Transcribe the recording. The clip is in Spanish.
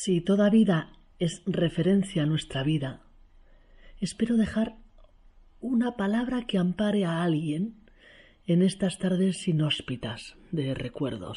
Si toda vida es referencia a nuestra vida, espero dejar una palabra que ampare a alguien en estas tardes inhóspitas de recuerdos.